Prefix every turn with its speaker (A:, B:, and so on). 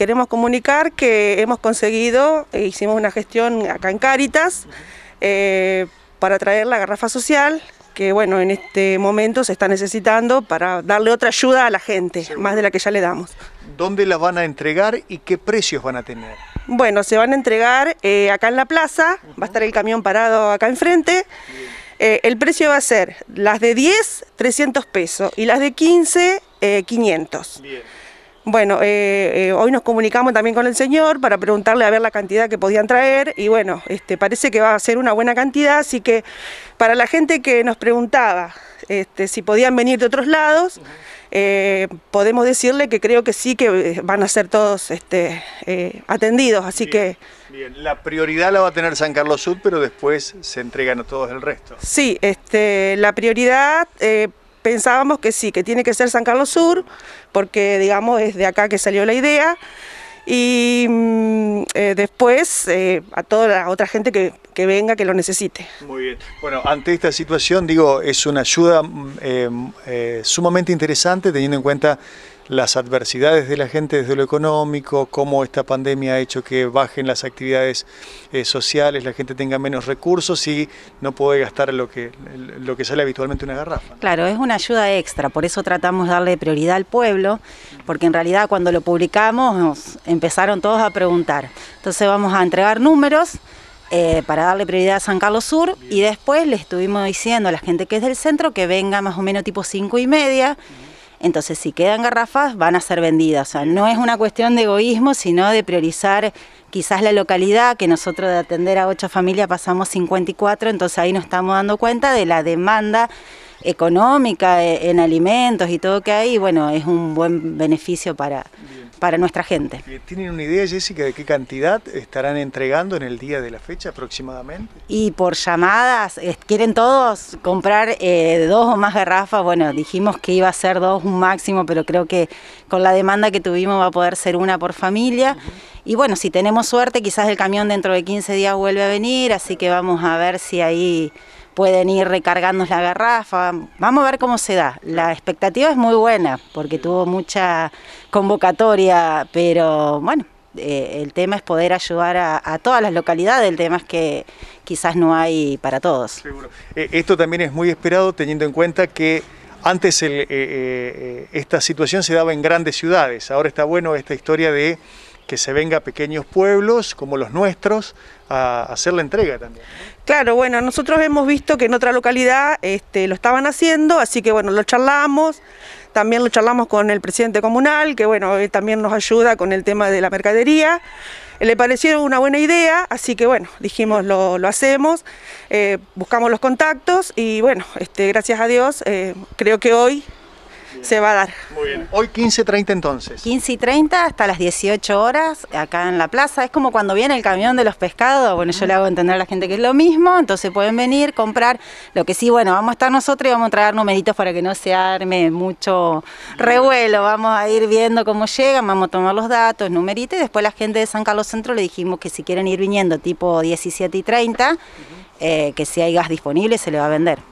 A: queremos comunicar que hemos conseguido, eh, hicimos una gestión acá en Cáritas eh, para traer la garrafa social que bueno, en este momento se está necesitando para darle otra ayuda a la gente, más de la que ya le damos.
B: ¿Dónde la van a entregar y qué precios van a tener?
A: Bueno, se van a entregar eh, acá en la plaza, va a estar el camión parado acá enfrente. el precio va a ser las de 10, 300 pesos y las de 15, 500. Bien. Bueno, eh, eh, hoy nos comunicamos también con el señor para preguntarle a ver la cantidad que podían traer y bueno, este, parece que va a ser una buena cantidad, así que para la gente que nos preguntaba este, si podían venir de otros lados, eh, podemos decirle que creo que sí, que van a ser todos este, atendidos, así que...
B: Bien, la prioridad la va a tener San Carlos Sud, pero después se entregan a todos el resto.
A: Sí, este, la prioridad pensábamos que sí, que tiene que ser San Carlos Sur, porque digamos es de acá que salió la idea. Y mm, eh, después eh, a toda la otra gente que, venga, que lo necesite.
B: Muy bien. Bueno, ante esta situación, digo, es una ayuda mm, eh, sumamente interesante teniendo en cuenta las adversidades de la gente desde lo económico, cómo esta pandemia ha hecho que bajen las actividades eh, sociales, la gente tenga menos recursos y no puede gastar lo que, lo que sale habitualmente una garrafa.
C: Claro, es una ayuda extra, por eso tratamos de darle prioridad al pueblo, porque en realidad cuando lo publicamos nos empezaron todos a preguntar. Entonces vamos a entregar números. Eh, para darle prioridad a San Carlos Sur y después le estuvimos diciendo a la gente que es del centro que venga más o menos tipo cinco y media. Entonces, si quedan garrafas, van a ser vendidas. O sea, no es una cuestión de egoísmo, sino de priorizar quizás la localidad, que nosotros de atender a ocho familias pasamos 54, entonces ahí nos estamos dando cuenta de la demanda económica eh, en alimentos y todo que hay, bueno, es un buen beneficio para para nuestra gente.
B: Eh, ¿Tienen una idea, Jessica, de qué cantidad estarán entregando en el día de la fecha aproximadamente?
C: Y por llamadas, quieren todos comprar eh, dos o más garrafas. Bueno, dijimos que iba a ser dos un máximo, pero creo que con la demanda que tuvimos va a poder ser una por familia. Y bueno, si tenemos suerte, quizás el camión dentro de 15 días vuelve a venir, así que vamos a ver si ahí pueden ir recargando la garrafa. Vamos a ver cómo se da. La expectativa es muy buena porque tuvo mucha convocatoria, pero bueno, eh, el tema es poder ayudar a, todas las localidades, el tema es que quizás
B: no hay para todos. Seguro. Eh, esto también es muy esperado teniendo en cuenta que antes eh, esta situación se daba en grandes ciudades, ahora está bueno esta historia de que se venga a pequeños pueblos como los nuestros a hacer la entrega también.
A: Claro, bueno, nosotros hemos visto que en otra localidad este, lo estaban haciendo, así que bueno, lo charlamos, también lo charlamos con el presidente comunal, que bueno, también nos ayuda con el tema de la mercadería. Le pareció una buena idea, así que bueno, dijimos lo, hacemos, eh, buscamos los contactos y bueno, este, gracias a Dios, eh, creo que hoy
C: se va a dar. Muy bien. Hoy 15.30 entonces. 15.30 hasta las 18 horas acá en la plaza. Es como cuando viene el camión de los pescados. Bueno, yo le hago entender a la gente que es lo mismo. Entonces pueden venir, comprar. Lo que sí, bueno, vamos a estar nosotros y vamos a traer numeritos para que no se arme mucho revuelo. Vamos a ir viendo cómo llegan, vamos a tomar los datos, numeritos. Y después la gente de San Carlos Centro le dijimos que si quieren ir viniendo tipo 17 y eh, que si hay gas disponible se le va a vender.